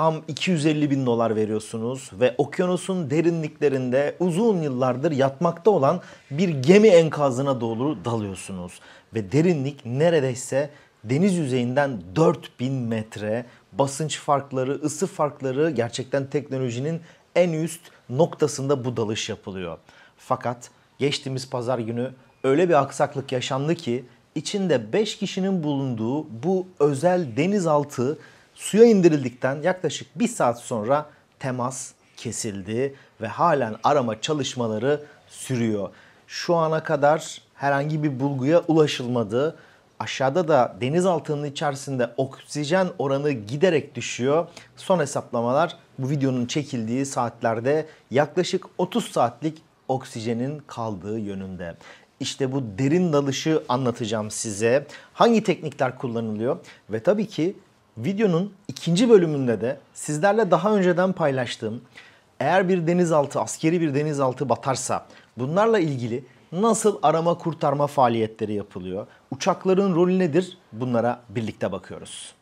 tam 250 bin dolar veriyorsunuz ve okyanusun derinliklerinde uzun yıllardır yatmakta olan bir gemi enkazına doğru dalıyorsunuz. Ve derinlik neredeyse deniz yüzeyinden 4000 metre basınç farkları, ısı farkları gerçekten teknolojinin en üst noktasında bu dalış yapılıyor. Fakat geçtiğimiz pazar günü öyle bir aksaklık yaşandı ki içinde 5 kişinin bulunduğu bu özel denizaltı suya indirildikten yaklaşık bir saat sonra temas kesildi ve halen arama çalışmaları sürüyor. Şu ana kadar herhangi bir bulguya ulaşılmadı. Aşağıda da denizaltının içerisinde oksijen oranı giderek düşüyor. Son hesaplamalar bu videonun çekildiği saatlerde yaklaşık 30 saatlik oksijenin kaldığı yönünde. İşte bu derin dalışı anlatacağım size. Hangi teknikler kullanılıyor ve tabii ki Videonun ikinci bölümünde de sizlerle daha önceden paylaştığım eğer bir denizaltı, askeri bir denizaltı batarsa bunlarla ilgili nasıl arama kurtarma faaliyetleri yapılıyor? Uçakların rolü nedir? Bunlara birlikte bakıyoruz.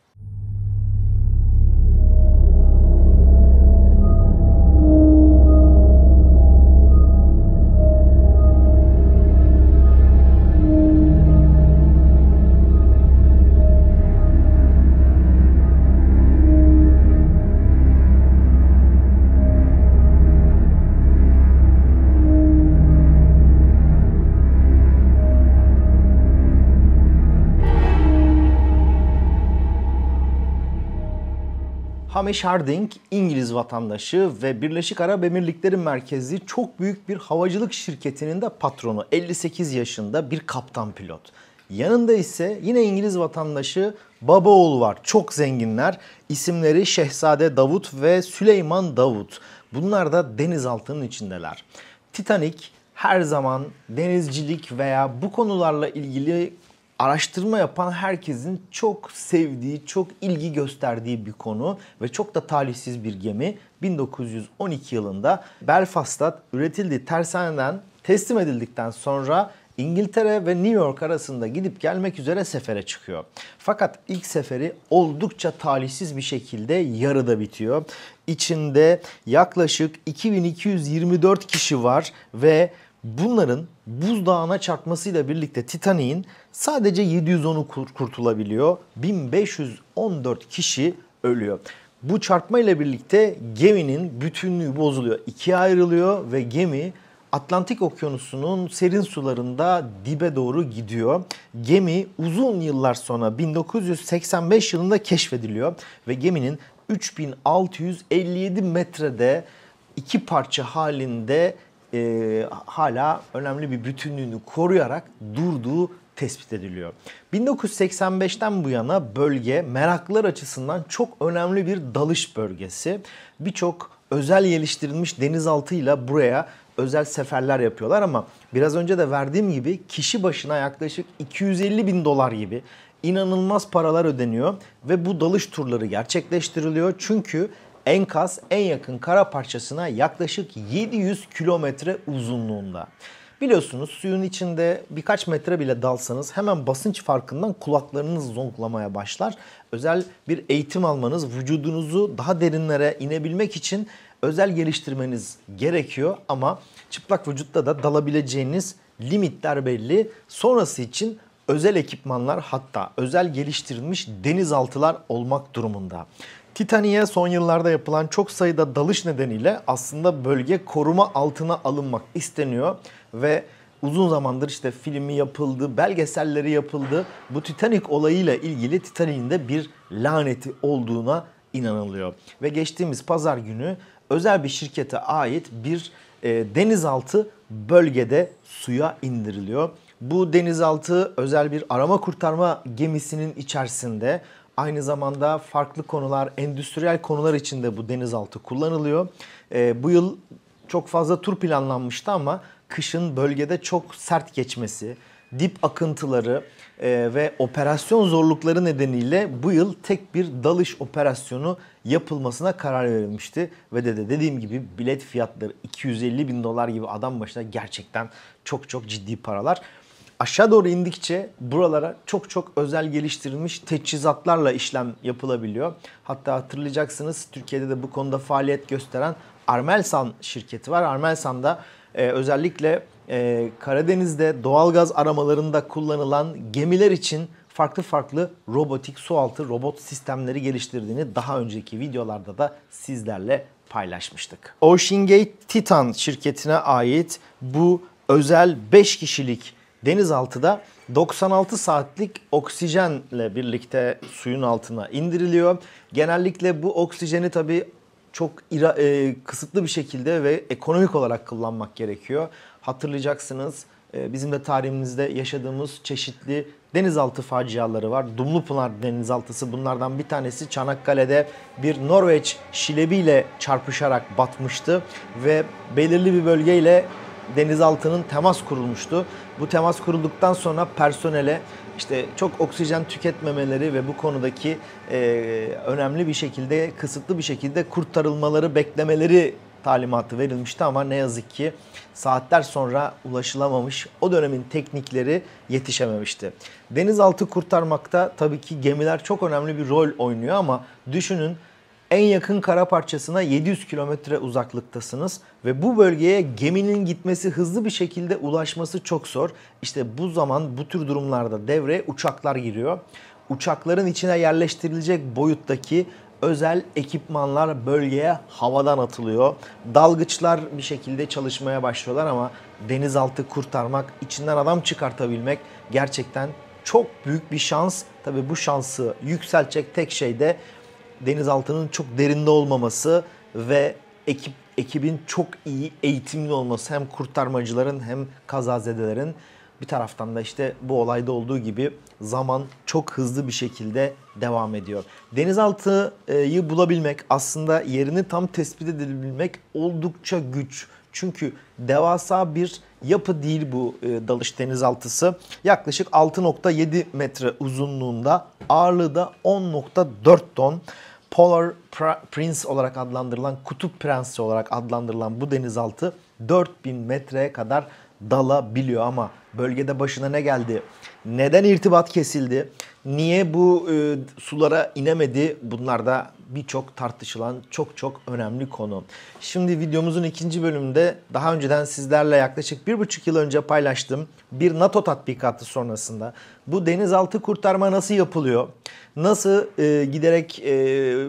Hame Sharding İngiliz vatandaşı ve Birleşik Arap Emirlikleri merkezli çok büyük bir havacılık şirketinin de patronu. 58 yaşında bir kaptan pilot. Yanında ise yine İngiliz vatandaşı baba oğlu var. Çok zenginler. İsimleri Şehzade Davut ve Süleyman Davut. Bunlar da denizaltının içindeler. Titanic her zaman denizcilik veya bu konularla ilgili araştırma yapan herkesin çok sevdiği, çok ilgi gösterdiği bir konu ve çok da talihsiz bir gemi 1912 yılında Belfast'ta üretildiği tersaneden teslim edildikten sonra İngiltere ve New York arasında gidip gelmek üzere sefere çıkıyor. Fakat ilk seferi oldukça talihsiz bir şekilde yarıda bitiyor. İçinde yaklaşık 2224 kişi var ve bunların buzdağına çarpmasıyla birlikte Titanik'in sadece 710'u kurtulabiliyor. 1514 kişi ölüyor. Bu çarpma ile birlikte geminin bütünlüğü bozuluyor. İkiye ayrılıyor ve gemi Atlantik Okyanusu'nun serin sularında dibe doğru gidiyor. Gemi uzun yıllar sonra 1985 yılında keşfediliyor ve geminin 3657 metrede iki parça halinde e, hala önemli bir bütünlüğünü koruyarak durduğu tespit ediliyor. 1985'ten bu yana bölge meraklılar açısından çok önemli bir dalış bölgesi. Birçok özel geliştirilmiş denizaltıyla buraya özel seferler yapıyorlar ama biraz önce de verdiğim gibi kişi başına yaklaşık 250 bin dolar gibi inanılmaz paralar ödeniyor ve bu dalış turları gerçekleştiriliyor. Çünkü enkaz en yakın kara parçasına yaklaşık 700 kilometre uzunluğunda. Biliyorsunuz suyun içinde birkaç metre bile dalsanız hemen basınç farkından kulaklarınız zonklamaya başlar. Özel bir eğitim almanız vücudunuzu daha derinlere inebilmek için özel geliştirmeniz gerekiyor ama çıplak vücutta da dalabileceğiniz limitler belli. Sonrası için özel ekipmanlar hatta özel geliştirilmiş denizaltılar olmak durumunda. Titani'ye son yıllarda yapılan çok sayıda dalış nedeniyle aslında bölge koruma altına alınmak isteniyor ve uzun zamandır işte filmi yapıldı, belgeselleri yapıldı. Bu Titanic olayıyla ilgili Titanic'in de bir laneti olduğuna inanılıyor. Ve geçtiğimiz pazar günü özel bir şirkete ait bir e, denizaltı bölgede suya indiriliyor. Bu denizaltı özel bir arama kurtarma gemisinin içerisinde Aynı zamanda farklı konular, endüstriyel konular için de bu denizaltı kullanılıyor. E, bu yıl çok fazla tur planlanmıştı ama kışın bölgede çok sert geçmesi, dip akıntıları e, ve operasyon zorlukları nedeniyle bu yıl tek bir dalış operasyonu yapılmasına karar verilmişti. Ve de, de dediğim gibi bilet fiyatları 250 bin dolar gibi adam başına gerçekten çok çok ciddi paralar aşağı doğru indikçe buralara çok çok özel geliştirilmiş teçhizatlarla işlem yapılabiliyor. Hatta hatırlayacaksınız Türkiye'de de bu konuda faaliyet gösteren Armelsan şirketi var. Armelsan'da e, özellikle e, Karadeniz'de doğalgaz aramalarında kullanılan gemiler için farklı farklı robotik sualtı robot sistemleri geliştirdiğini daha önceki videolarda da sizlerle paylaşmıştık. OceanGate Titan şirketine ait bu özel 5 kişilik denizaltıda 96 saatlik oksijenle birlikte suyun altına indiriliyor. Genellikle bu oksijeni tabi çok ira, e, kısıtlı bir şekilde ve ekonomik olarak kullanmak gerekiyor. Hatırlayacaksınız e, bizim de tarihimizde yaşadığımız çeşitli denizaltı faciaları var. Dumlupınar denizaltısı bunlardan bir tanesi Çanakkale'de bir Norveç şilebiyle çarpışarak batmıştı ve belirli bir bölgeyle denizaltının temas kurulmuştu. Bu temas kurulduktan sonra personele işte çok oksijen tüketmemeleri ve bu konudaki e, önemli bir şekilde kısıtlı bir şekilde kurtarılmaları beklemeleri talimatı verilmişti ama ne yazık ki saatler sonra ulaşılamamış. O dönemin teknikleri yetişememişti. Denizaltı kurtarmakta tabii ki gemiler çok önemli bir rol oynuyor ama düşünün en yakın kara parçasına 700 kilometre uzaklıktasınız ve bu bölgeye geminin gitmesi hızlı bir şekilde ulaşması çok zor. İşte bu zaman bu tür durumlarda devreye uçaklar giriyor. Uçakların içine yerleştirilecek boyuttaki özel ekipmanlar bölgeye havadan atılıyor. Dalgıçlar bir şekilde çalışmaya başlıyorlar ama denizaltı kurtarmak, içinden adam çıkartabilmek gerçekten çok büyük bir şans. Tabii bu şansı yükseltecek tek şey de denizaltının çok derinde olmaması ve ekip ekibin çok iyi eğitimli olması hem kurtarmacıların hem kazazedelerin bir taraftan da işte bu olayda olduğu gibi zaman çok hızlı bir şekilde devam ediyor. Denizaltıyı bulabilmek aslında yerini tam tespit edilebilmek oldukça güç. Çünkü devasa bir yapı değil bu e, dalış denizaltısı. Yaklaşık 6.7 metre uzunluğunda, ağırlığı da 10.4 ton. Polar Prince olarak adlandırılan, Kutup Prensi olarak adlandırılan bu denizaltı 4000 metreye kadar dalabiliyor ama bölgede başına ne geldi? Neden irtibat kesildi? Niye bu e, sulara inemedi? Bunlar da birçok tartışılan çok çok önemli konu. Şimdi videomuzun ikinci bölümünde daha önceden sizlerle yaklaşık bir buçuk yıl önce paylaştım bir NATO tatbikatı sonrasında bu denizaltı kurtarma nasıl yapılıyor? Nasıl e, giderek e,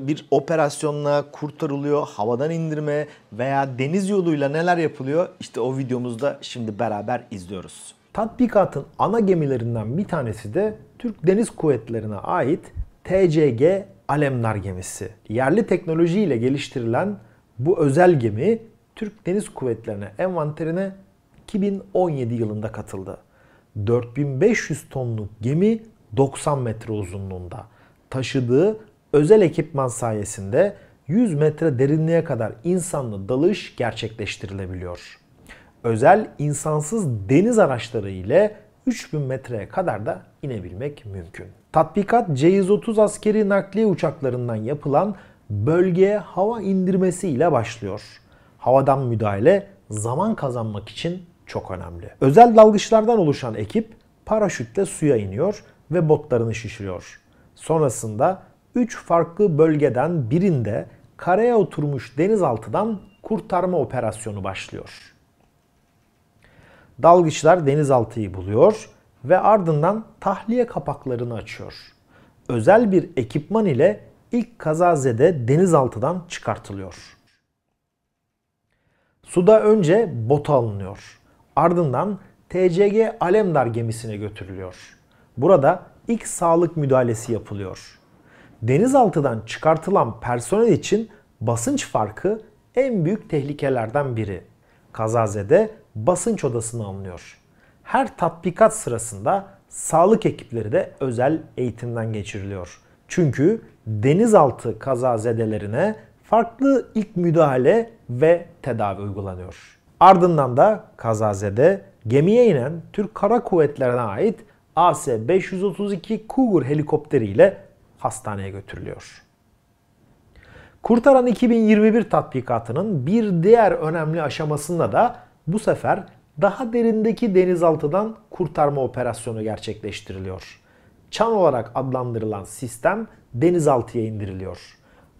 bir operasyonla kurtarılıyor? Havadan indirme veya deniz yoluyla neler yapılıyor? İşte o videomuzda şimdi beraber izliyoruz. Tatbikatın ana gemilerinden bir tanesi de Türk Deniz Kuvvetleri'ne ait TCG Alemdar gemisi. Yerli teknolojiyle geliştirilen bu özel gemi Türk Deniz Kuvvetleri'ne envanterine 2017 yılında katıldı. 4500 tonluk gemi 90 metre uzunluğunda. Taşıdığı özel ekipman sayesinde 100 metre derinliğe kadar insanlı dalış gerçekleştirilebiliyor. Özel insansız deniz araçları ile 3000 metreye kadar da inebilmek mümkün. Tatbikat C-130 askeri nakliye uçaklarından yapılan bölgeye hava indirmesiyle başlıyor. Havadan müdahale zaman kazanmak için çok önemli. Özel dalgıçlardan oluşan ekip paraşütle suya iniyor ve botlarını şişiriyor. Sonrasında 3 farklı bölgeden birinde kareye oturmuş denizaltıdan kurtarma operasyonu başlıyor. Dalgıçlar denizaltıyı buluyor ve ardından tahliye kapaklarını açıyor. Özel bir ekipman ile ilk kazazede denizaltıdan çıkartılıyor. Suda önce bota alınıyor. Ardından TCG Alemdar gemisine götürülüyor. Burada ilk sağlık müdahalesi yapılıyor. Denizaltıdan çıkartılan personel için basınç farkı en büyük tehlikelerden biri. Kazazede basınç odasını anlıyor. Her tatbikat sırasında sağlık ekipleri de özel eğitimden geçiriliyor. Çünkü denizaltı kazazedelerine farklı ilk müdahale ve tedavi uygulanıyor. Ardından da kazazede gemiye inen Türk Kara Kuvvetleri'ne ait AS-532 Cougar helikopteriyle hastaneye götürülüyor. Kurtaran 2021 tatbikatının bir diğer önemli aşamasında da bu sefer daha derindeki denizaltıdan kurtarma operasyonu gerçekleştiriliyor. Çan olarak adlandırılan sistem denizaltıya indiriliyor.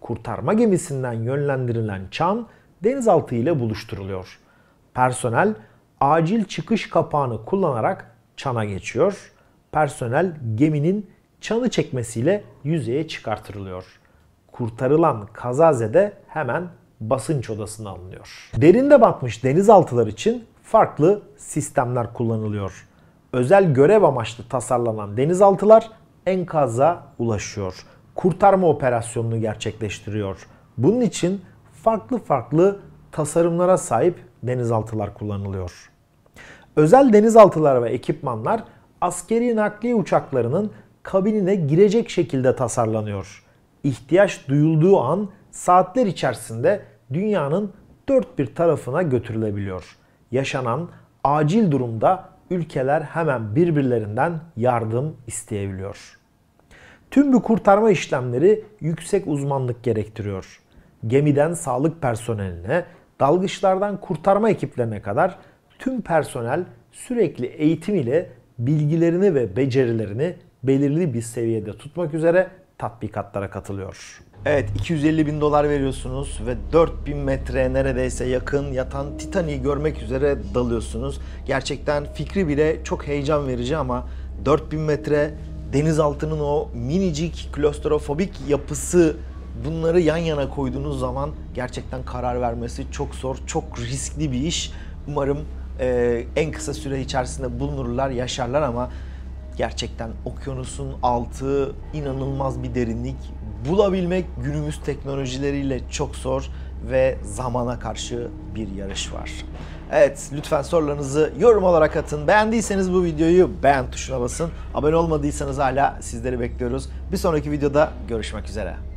Kurtarma gemisinden yönlendirilen çan denizaltı ile buluşturuluyor. Personel acil çıkış kapağını kullanarak çana geçiyor. Personel geminin çanı çekmesiyle yüzeye çıkartırılıyor. Kurtarılan kazazede hemen basınç odasına alınıyor. Derinde batmış denizaltılar için farklı sistemler kullanılıyor. Özel görev amaçlı tasarlanan denizaltılar enkaza ulaşıyor. Kurtarma operasyonunu gerçekleştiriyor. Bunun için farklı farklı tasarımlara sahip denizaltılar kullanılıyor. Özel denizaltılar ve ekipmanlar askeri nakliye uçaklarının kabinine girecek şekilde tasarlanıyor. İhtiyaç duyulduğu an saatler içerisinde dünyanın dört bir tarafına götürülebiliyor. Yaşanan acil durumda ülkeler hemen birbirlerinden yardım isteyebiliyor. Tüm bu kurtarma işlemleri yüksek uzmanlık gerektiriyor. Gemiden sağlık personeline, dalgıçlardan kurtarma ekiplerine kadar tüm personel sürekli eğitim ile bilgilerini ve becerilerini belirli bir seviyede tutmak üzere tatbikatlara katılıyor. Evet 250 bin dolar veriyorsunuz ve 4000 metre neredeyse yakın yatan Titanic'i görmek üzere dalıyorsunuz. Gerçekten fikri bile çok heyecan verici ama 4000 metre denizaltının o minicik klostrofobik yapısı bunları yan yana koyduğunuz zaman gerçekten karar vermesi çok zor, çok riskli bir iş. Umarım e, en kısa süre içerisinde bulunurlar, yaşarlar ama gerçekten okyanusun altı inanılmaz bir derinlik bulabilmek günümüz teknolojileriyle çok zor ve zamana karşı bir yarış var. Evet lütfen sorularınızı yorum olarak atın. Beğendiyseniz bu videoyu beğen tuşuna basın. Abone olmadıysanız hala sizleri bekliyoruz. Bir sonraki videoda görüşmek üzere.